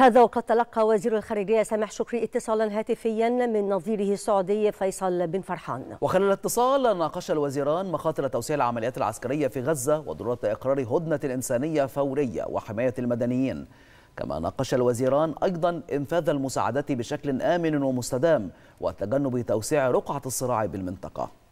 هذا وقد تلقى وزير الخارجية سامح شكري اتصالا هاتفيا من نظيره السعودي فيصل بن فرحان وخلال الاتصال ناقش الوزيران مخاطر توسيع العمليات العسكرية في غزة وضرورة إقرار هدنة إنسانية فورية وحماية المدنيين كما ناقش الوزيران أيضا إنفاذ المساعدات بشكل آمن ومستدام وتجنب توسيع رقعة الصراع بالمنطقة